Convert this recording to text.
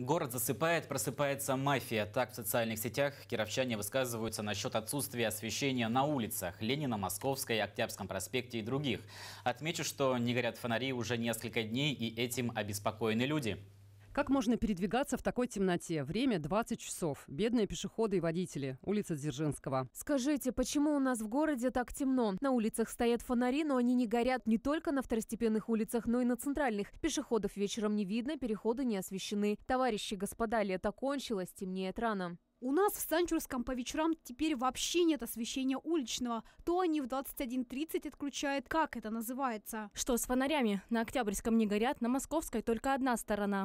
Город засыпает, просыпается мафия. Так в социальных сетях кировчане высказываются насчет отсутствия освещения на улицах Ленина, Московской, Октябрьском проспекте и других. Отмечу, что не горят фонари уже несколько дней, и этим обеспокоены люди. Как можно передвигаться в такой темноте? Время 20 часов. Бедные пешеходы и водители. Улица Дзержинского. Скажите, почему у нас в городе так темно? На улицах стоят фонари, но они не горят не только на второстепенных улицах, но и на центральных. Пешеходов вечером не видно, переходы не освещены. Товарищи, господа, лето кончилось, темнеет рано. У нас в Санчурском по вечерам теперь вообще нет освещения уличного. То они в 21.30 отключают, как это называется. Что с фонарями? На Октябрьском не горят, на Московской только одна сторона.